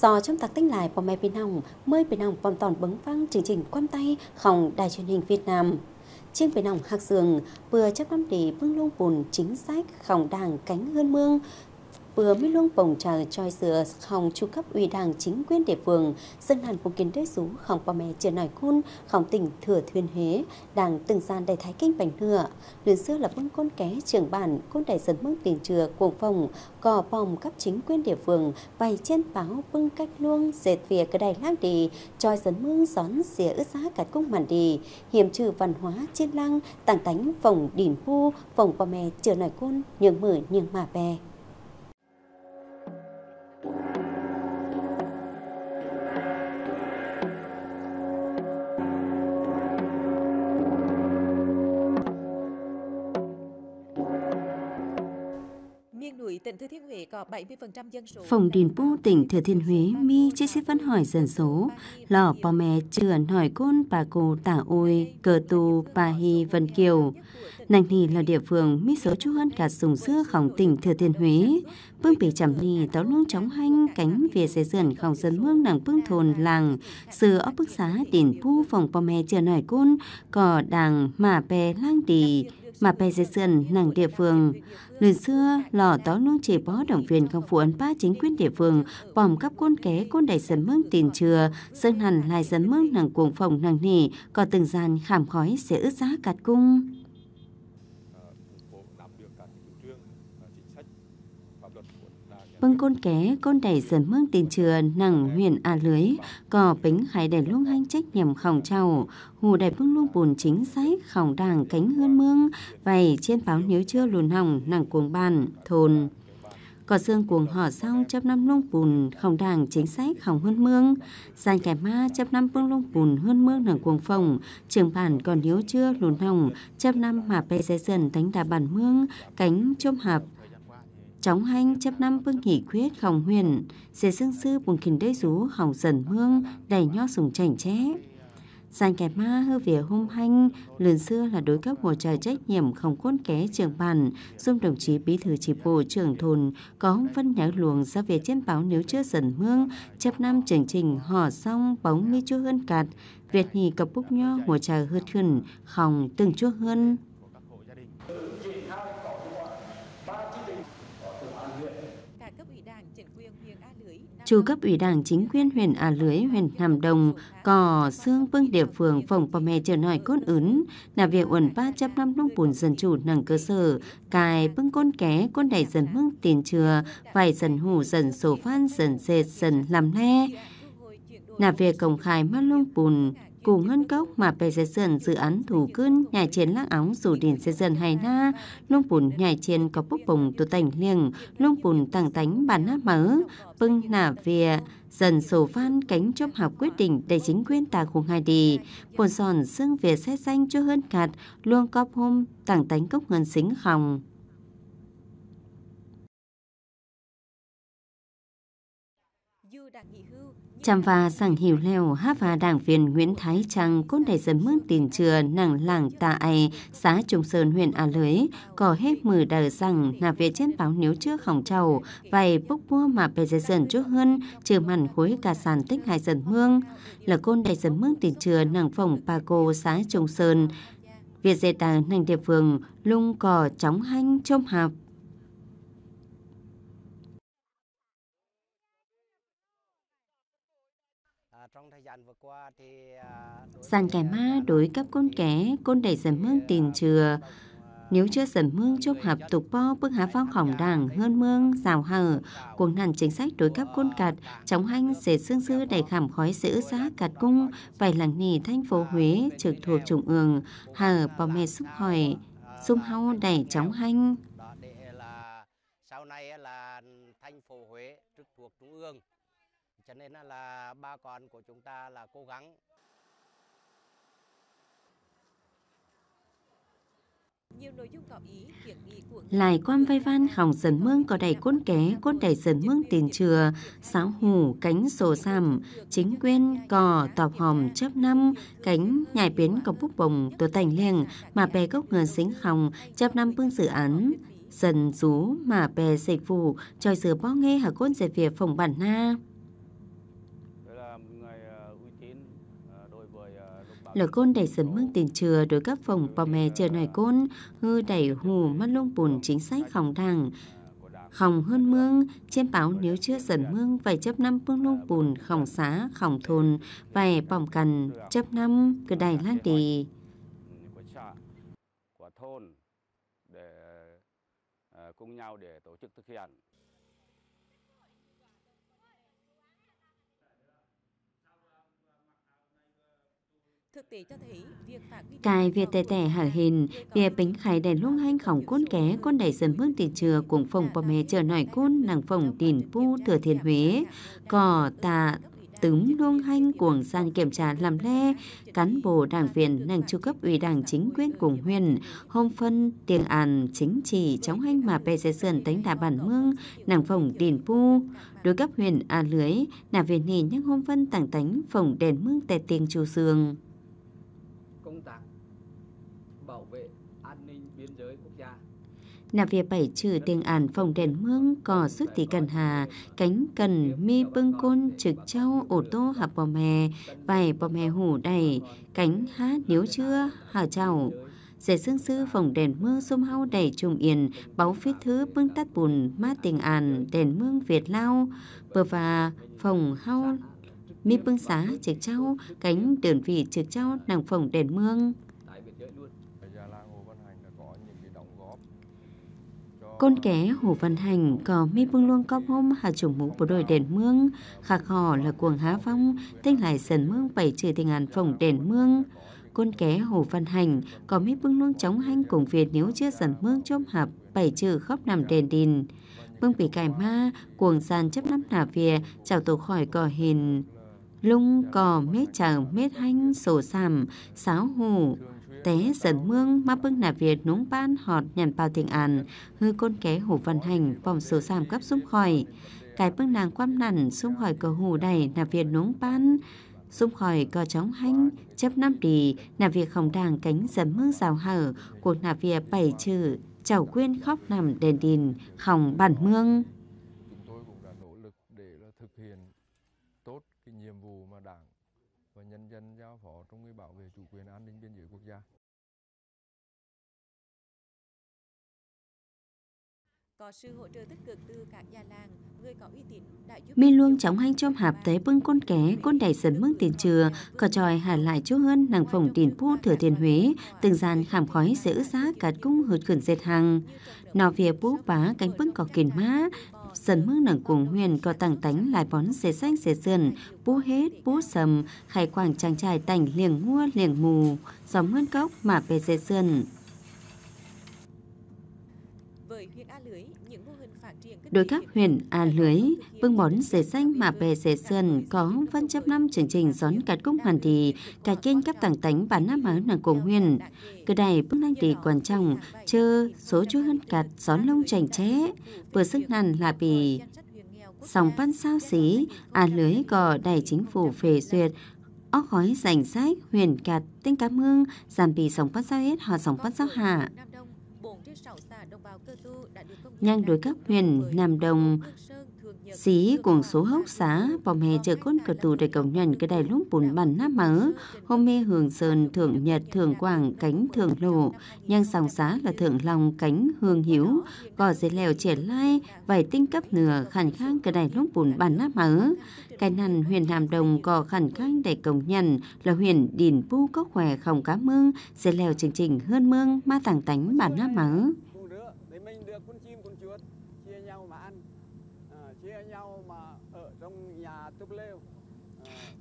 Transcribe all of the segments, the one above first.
Do trong tác tinh lại bom mẹ bên hồng, mới bên hồng bom tòn bứng văng chương trình quan tay khổng đài truyền hình Việt Nam. Trên bên hồng hạc dường, vừa chấp năm để vương lông bùn chính sách khổng đảng cánh hơn mương, vừa mới luôn bổng trà choi sửa không chu cấp ủy đảng chính quyền địa phương dân hàn của kiến đế sú không pa mẹ chưa nổi cun không tỉnh thừa thuyền huế đảng từng gian đầy thái kinh bành nửa luyện xưa là quân côn ké trưởng bản côn đại dân mương tiền trừa cuồng phòng cò phòng cấp chính quyền địa phương vài trên báo bưng vâng cách luông dệt việc cái đài lang đi choi dân mương gión xìa ướt giá cả cung mặn đi hiểm trừ văn hóa trên lăng tảng tánh phòng đỉnh phu phòng pa mẹ chưa nổi cun nhường mở nhường mà bè Phòng điền bu tỉnh Thừa Thiên Huế mi chế xếp văn hỏi dân số lò bò mè trưởng hỏi côn bà cô tả ôi cờ tu bà hi vân kiều nành thì là địa phương mi số chú hơn cả sùng dưa khổng tỉnh Thừa Thiên Huế bưng bị chẩm nì táo luôn chóng hanh cánh về xe dườn khổng dân mương nàng bưng thôn làng sư ở bức xá điền bu phòng bò mè trưởng hỏi côn cò đàng mà bè lang tì mà bè dệt sườn nàng địa phương. Lần xưa, lò tó luôn chỉ bó động viên không phụ ấn ba chính quyền địa phương, bòm các côn kế côn đẩy dân mương tiền chừa, sơn hẳn lại dân mương nàng cuồng phòng nàng nỉ, có từng gian khảm khói sẽ ướt giá cạt cung. bưng vâng, con ké con đẩy dần mương tiền chừa nặng huyền à lưới cò bính hai đẩy luông hanh trách nhầm khỏng trầu hù đẩy bưng luông bùn chính sách khỏng đàng cánh hươn mương vầy trên báo nhớ chưa lùn hỏng nặng cuồng bàn thôn cỏ xương cuồng hỏ xong chấp năm lung bùn khổng đàng chính sách khổng hơn mương gian kẻ ma chấp năm phương lung bùn hơn mương nặng cuồng phòng trường bản còn yếu chưa lùn hỏng chấp năm mà bê dây dần thánh đà bản mương cánh chôm hợp chóng hanh chấp năm bưng nghỉ quyết khổng huyền sẽ xương sư bùng kình đế rú hỏng dần hương đầy nho sùng chảnh ché Giàn kẻ ma hư vỉa hôm hanh, lần xưa là đối cấp một trời trách nhiệm không quân ké trưởng bản, dung đồng chí bí thư chỉ bộ trưởng thôn có phân nhã luồng ra về trên báo nếu chưa dần hương chấp năm chương trình họ xong bóng mi chưa hơn cạt, Việt nhì cập búc nho một trời hư khẩn, khòng từng chua hơn. trừ cấp ủy đảng chính quyền huyện Á Lưới, huyện Hàm Đồng, cò xương vương địa phương phòng bò mè trở nổi cốt ứng là việc uẩn ba chấp năm nông bùn dân chủ nâng cơ sở, cài bưng con ké, con đẩy dần mưng tiền chừa, vài dần hủ dần sổ phan dần dệt dần làm le. Là việc công khai mắt lông bùn, cùng ngân cốc mà bè dây dần dự án thủ cưng nhà chiến lắc áo dù đỉnh dây dần hay na lung bùn nhà chiến có bốc bùng tụ tảnh liền lung bùn tàng tánh bàn nát mớ bưng nả vìa dần sổ phan cánh trong học quyết định để chính quyền ta khu hai đi buồn sòn xương về xét danh cho hơn gạt luôn cóp hôm tàng tánh cốc ngân xính hồng Chăm và sẵn hiểu leo hát và đảng viên Nguyễn Thái Trăng cốt đại dân mương tiền trừa nàng làng tạ ai xã Trung Sơn huyện Á Lưới có hết mử đờ rằng là về trên báo nếu chưa khổng trầu vài bốc mua mà bề dây dần chút hơn trừ màn khối cả sàn tích hai dần mương là côn đại dân mương tiền trừa nàng phòng bà cô xã Trung Sơn Việt dây tà nành địa phương lung cò chóng hanh trông hạp À, Sàn kẻ ma đối cấp con kẻ, con đẩy dầm mương à, tiền chừa. À, Nếu chưa dầm mương chúc hợp tục po bức há phong khổng đảng hơn mương, rào hở, cuồng nản chính sách đối cấp côn cạt, chống hanh dệt xương dư đầy khảm khói giữ giá cạt cung, vài làng nỉ thanh phố Huế trực thuộc trung ương, hở bò mẹ xúc hỏi, xung hau đẩy chống hanh. Sau này là thành phố Huế trực thuộc trung ương cho nên là bà con của chúng ta là cố gắng lại quan vai van hỏng dần mương có đầy côn ké côn đầy dần mương tiền chừa sáo hủ cánh sổ giảm chính quyên cò tọp hòm chấp năm cánh nhảy biến có bút bồng tổ tành liền mà bè gốc ngờ xính hồng chấp năm bưng dự án dần rú mà bè dịch vụ tròi dừa bó nghe hả côn dệt việc phòng bản na lỡ côn đẩy sớm mương tiền chừa đối các phòng bò mè chờ nòi côn hư đẩy hù mắt lông bùn chính sách khổng đảng khổng hơn mương trên báo nếu chưa dần mương phải chấp năm phương lông bùn khổng xá khổng thôn vài bỏng cần chấp năm cứ đài lan đi à, cùng nhau để tổ chức thực hiện Cài việc tè tè hở hình, việc bính khai đèn lúc hành khổng côn ké con đẩy dần mương tiền trừa cùng phòng bò mè trở nổi côn nàng phòng tiền pu thừa thiên huế, cỏ tạ tứng luông hanh cuồng gian kiểm tra làm le cán bộ đảng viên nàng chu cấp ủy đảng chính quyền cùng huyện hôm phân tiền an chính trị chống hanh mà bè xe sườn đánh đà bản mương nàng phòng đền pu đối cấp huyện a lưới nà viên nhìn nhắc hôm phân tảng tánh phòng đèn mương tè tiền chu sương nà việc bảy trừ tiền ản phòng đèn mương cò sức tỷ cần hà cánh cần mi bưng côn trực châu ổ tô hạp bò mè vài bò mè hủ đầy cánh hát nếu chưa hà chào giải sương sư phòng đèn mưa sông hau đầy trùng yên báu phết thứ bưng tắt bùn mát tình ản đèn mương việt lao bờ và phòng hau mi bưng xá trực trao cánh đường vị trực trao nàng phòng đèn mương Côn ké Hồ Văn Hành có mi vương luông cóp hôm hà chủng mũ bộ đội đền mương, khạc hò là cuồng há phong tên lại sần mương bảy trừ tình ngàn phòng đền mương. Côn ké Hồ Văn Hành có mi vương luông chóng hanh cùng Việt nếu chưa sần mương chôm hạp bảy trừ khóc nằm đền đình. vương bị cải ma, cuồng sàn chấp nắm nả vìa, chào tổ khỏi cò hình. Lung cò mết chào mết hanh sổ sàm, sáo hù, té dần mương mà bưng nà Việt núng ban họt nhằn bao tình án hư côn ké hồ văn hành vòng số giảm cấp xung khỏi cái bưng nàng quăm nằn xung khỏi cờ hù đầy nà Việt núng ban xung khỏi cờ chóng hanh chấp năm đi nà Việt không đàng cánh dần mương rào hở cuộc nà Việt bảy chữ chảo quyên khóc nằm đền đìn hỏng bản mương nhân dân giao phó trong bảo vệ chủ quyền an ninh biên giới quốc gia Min luông chóng hanh chôm hạp tế bưng côn ké, côn đẩy sấn mương tiền trừa, cỏ tròi hạt lại chú hơn nàng phòng tiền phu thừa Thiên Huế, từng dàn khảm khói giữ giá cát cung hợt khẩn dệt hàng. Nò phía bú bá cánh bưng cỏ kiền má, sân mức nặng cuồng huyền có tàng tánh lại bón xế xanh xế sườn, bú hết, bú sầm, khai quảng trang trải tành liền ngua liền mù, gió mươn cốc mà về xế sườn. đối các huyện A Lưới, vương Bón, Dề Xanh, Mạ Bè, Dề Sơn có văn chấp năm chương trình gión cát cung hoàn thị, cả trên cấp tảng tánh bản nam áo nàng cổ huyền. Cơ đài bưng năng tỷ quan trọng, chơ số chú hơn cạt gión lông chành ché, vừa sức nàn là bị sòng văn sao xí, A Lưới gò đài chính phủ phê duyệt, ó khói rảnh sách, huyền cạt, tinh cá mương, giảm bì sòng phát sao hết, họ sòng phát sao hạ. Nhanh đối các huyền Nam Đồng Xí cuồng số hốc xá Bòm hè chờ con cờ tù để cổng nhận Cái đài lúc bùn bản nắp mớ Hôm mê hường sơn thượng nhật thượng quảng Cánh thượng lộ Nhanh sòng xá là thượng long cánh hương hiếu Gò dây lèo trẻ lai vải tinh cấp nửa khẳng khang Cái đài lúc bùn bản nắp mớ Cái nằn huyền Nam Đồng gò khẳng khang Để cổng nhận là huyền đìn bu có khỏe không cá mương dây lèo trình trình hơn mương Ma tàng tánh bản nắp mớ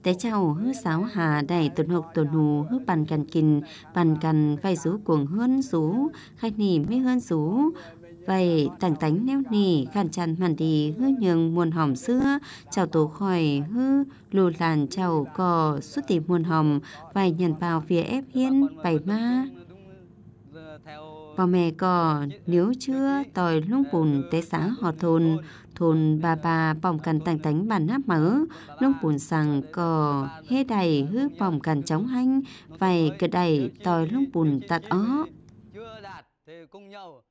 Tế chào hư sáo hà đại tuần học tuần hù hư bàn cằn kình bàn cằn vai rú cuồng hơn rú khai nỉ mới hơn rú vậy tảng tánh neo nỉ gàn chăn màn đi hư nhường muôn hòm xưa chào tố khỏi hư lù làn chào cò xuất tỉ muôn hòm vài nhàn vào phía ép hiên bảy ma vào mẹ cò nếu chưa tòi lúc bùn tế xã họ thôn thôn bà bà bỏng cằn tành tánh bàn nắp mớ, nông bùn sàng cò, hê đầy hư bỏng cằn chóng hanh, vầy cờ đầy tòi lông bùn tạt ó. Chưa đạt thì cùng nhau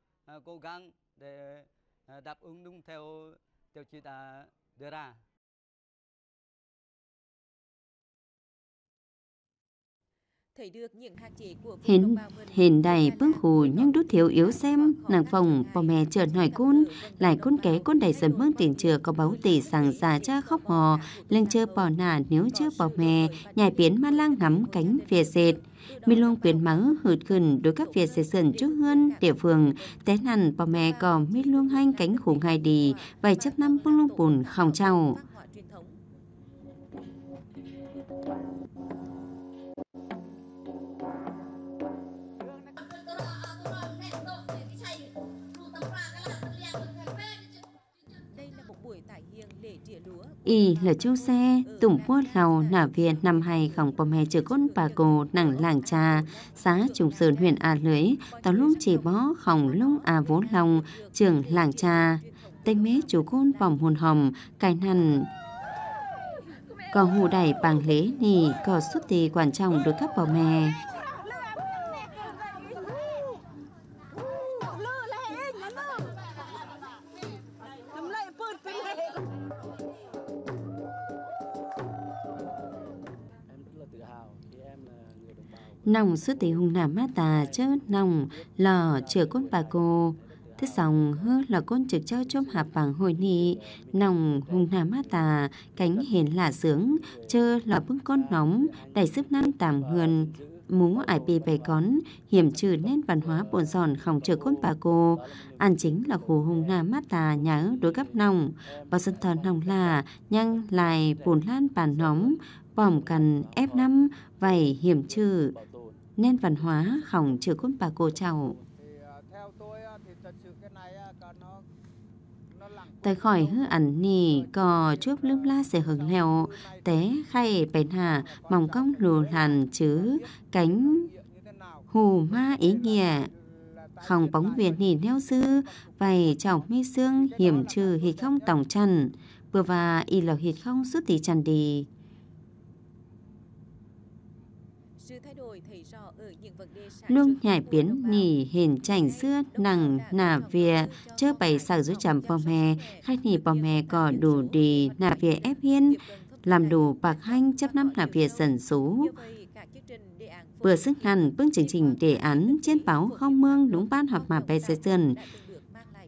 cố gắng để à, đáp ứng đúng theo tiêu chí đã đưa ra. Hên, hên đài bướng khù nhưng đút thiếu yếu xem nàng phòng bò mẹ chợt hỏi côn lại côn ké côn đẩy dần mương tiền chừa có báu tỷ sàng già cha khóc hò lên chơi bò nà nếu chưa bò mẹ nhảy biến ma lang ngắm cánh phía dệt mi luôn quyến máu hụt gần đối các việc xây dựng trước hơn địa phương té nằn bò mẹ cò mi luôn hành cánh khủng hai đi vài chấp năm bông lung bùn khòng trao Y là xe nả 이 러쪽세 뚱포라오 나비엔 chữ 강범해 bà cô nàng làng trà xã Trùng Sơn huyện A Lưới tàu lung chỉ bó khổng lung à vốn long trường làng trà tên mế chủ côn vòng hồn hồng cài nằn còn hù đẩy bằng lễ nì có xuất tì quan trọng được các bò mè nòng sư tỷ hùng nà má tà chớ nòng lò chữa côn bà cô thế xong hứ là côn trực trao chôm hạp vàng hồi nị nòng hùng nà má tà cánh hiền lạ sướng chơ là bưng con nóng đầy sức nam tạm hườn mú ải bì bày cón hiểm trừ nên văn hóa bồn giòn khổng trừ côn bà cô ăn chính là khu hùng na mát tà nhá đối gấp nòng và dân thờ nòng là nhăng lại bồn lan bàn nóng bỏm cần ép năm vảy hiểm trừ nên văn hóa hỏng chữ côn bà cô chào. Tới khỏi hư ảnh nì cò chuốc lưng la sẽ hứng lèo, té khay bền hà mỏng cong lù làn chứ cánh hù ma ý nghĩa không bóng việt nỉ neo sư vầy chọc mi xương hiểm trừ hịt không tổng trần vừa và y lọc hịt không suốt tỷ trần đi nung nhảy biến nỉ hình chảnh xưa nặng nả vìa chơ bày sạc rút chầm bom hè khách nỉ bom hè có đủ đi nả vìa ép hiên làm đủ bạc hanh chấp năm nả vìa sần số vừa sức hẳn bước chương trình đề án trên báo không mương đúng ban họp mà bè xây dân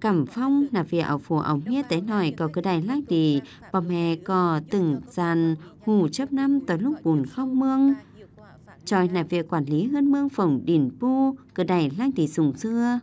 Cẩm phong là vì ảo phù ống nghĩa tế nổi có cứ đài lách đi, bò mè có từng dàn hù chấp năm tới lúc bùn không mương choi là việc quản lý hơn mương phòng đỉnh pu, cửa đài lang thì sùng xưa.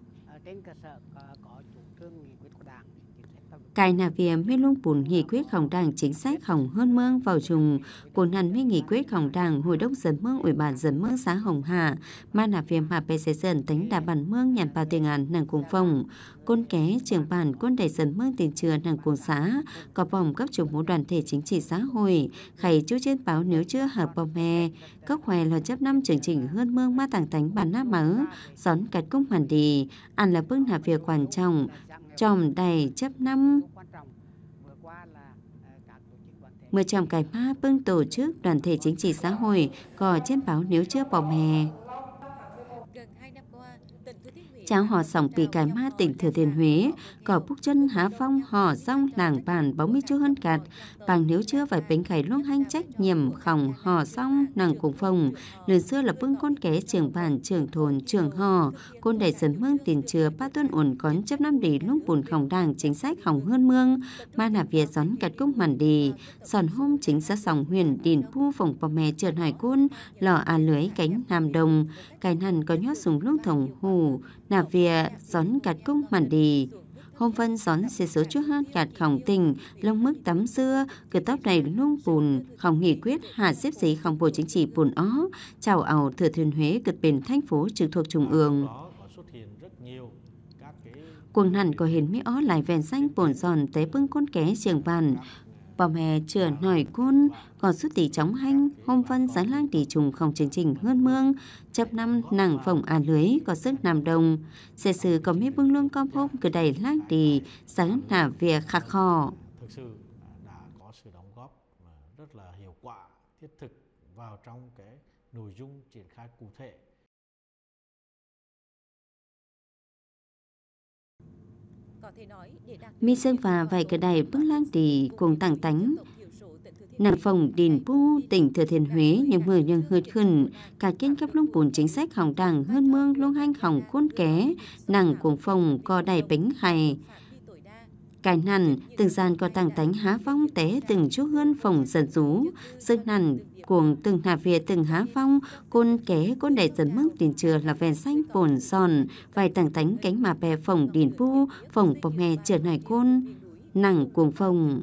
Cái nà viêm mới luôn bùn nghị quyết khổng đảng chính sách khổng hơn mương vào trùng, của nằn mới nghị quyết khổng đảng hội đốc dân mương ủy ban dân mương xã Hồng Hà, ma nà viêm mà bê xây dân tính đà bản mương nhàn vào tiền án nàng cùng phòng. Côn ké trưởng bản côn đẩy dân mương tiền trừa nàng cùng xã, có vòng cấp chủ mũ đoàn thể chính trị xã hội, khẩy chú trên báo nếu chưa hợp bò mè, các khỏe là chấp năm chương trình hơn mương ma tàng tánh bản nát mớ, gión cạch cung hoàn đi, ăn là bước nà việc quan trọng, tròm đầy chấp năm. Mưa tròm cải pháp bưng tổ chức đoàn thể chính trị xã hội có trên báo nếu chưa bỏ mè cháo hò sòng pì cải ma tỉnh Thừa Thiên Huế, cỏ búc chân há phong hò rong làng bàn bóng mít chua hơn cạt, bằng nếu chưa phải bánh khải luông hanh trách nhiệm khỏng hò song nàng cùng phòng. Lần xưa là vương con ké trưởng bản trưởng thôn trưởng hò, côn đại dân mương tiền chừa ba tuân ổn cón chấp năm đi lúc bùn khỏng đảng chính sách hỏng hơn mương, ma nạp việt gión cạt cung màn đi, sòn hôm chính xã sòng huyền đình pu phòng bò mè trượt hải côn, lò à lưới cánh nam đồng, cài hẳn có nhót súng lúc thổng hù, nào là vìa gión gạt cung mặn đi hôm phân gión xe số chút hát gạt khổng tình lông mức tắm xưa, cửa tóc này nung bùn không nghị quyết hạ xếp giấy không bộ chính trị bùn ó chào ảo thừa thiên huế cực bền thành phố trực thuộc trung ương quần hẳn có hình mỹ ó lại vẹn xanh bổn giòn tế bưng con ké trường bàn bom hè chữa nổi cun có suốt tỷ chóng hanh hôm phân giá lang tỷ trùng không chương trình hơn mương chấp năm nàng phồng à lưới có sức nằm đồng xe sử có mấy bưng lương con hôm cứ đầy lang tỷ sáng nả việc khắc khò thực sự đã có sự đóng góp rất là hiệu quả thiết thực vào trong cái nội dung triển khai cụ thể mi sơn và vài cửa đài bước lan tì cùng tảng tánh nàng phòng đền pu tỉnh thừa thiên huế những người nhân hượt khẩn cả trên cấp lông bùn chính sách hỏng đảng hơn mương lông hanh hỏng khôn ké nàng cuồng phòng co đài bánh hài cái nằn từng gian có tàng tánh há vong té từng chút hơn phòng dần rú sức nằn cuồng từng hạ về từng há phong, côn kế côn đầy dấn mức tiền trừa là vèn xanh bồn giòn, vài tàng thánh cánh mà bè phồng điền bu, phồng bò mè trở nải côn, nặng cuồng phồng.